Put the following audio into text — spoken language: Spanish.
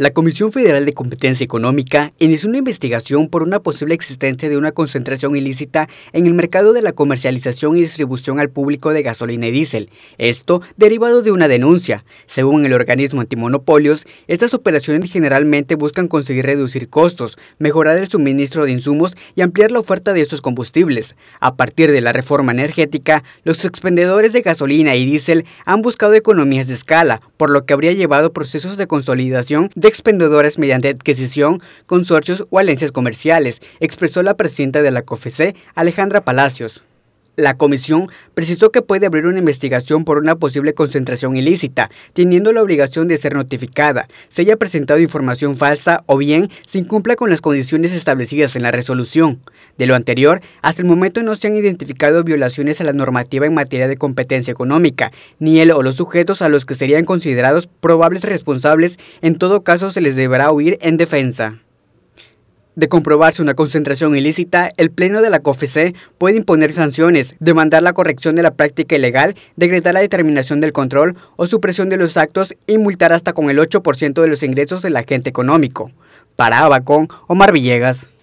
La Comisión Federal de Competencia Económica inició una investigación por una posible existencia de una concentración ilícita en el mercado de la comercialización y distribución al público de gasolina y diésel, esto derivado de una denuncia. Según el organismo antimonopolios, estas operaciones generalmente buscan conseguir reducir costos, mejorar el suministro de insumos y ampliar la oferta de estos combustibles. A partir de la reforma energética, los expendedores de gasolina y diésel han buscado economías de escala, por lo que habría llevado procesos de consolidación de expendedores mediante adquisición, consorcios o alianzas comerciales, expresó la presidenta de la COFEC, e Alejandra Palacios. La comisión precisó que puede abrir una investigación por una posible concentración ilícita, teniendo la obligación de ser notificada, se haya presentado información falsa o bien se incumpla con las condiciones establecidas en la resolución. De lo anterior, hasta el momento no se han identificado violaciones a la normativa en materia de competencia económica, ni él o los sujetos a los que serían considerados probables responsables, en todo caso se les deberá huir en defensa. De comprobarse una concentración ilícita, el Pleno de la COFEC e puede imponer sanciones, demandar la corrección de la práctica ilegal, decretar la determinación del control o supresión de los actos y multar hasta con el 8% de los ingresos del agente económico. Para Abacón, Omar Villegas.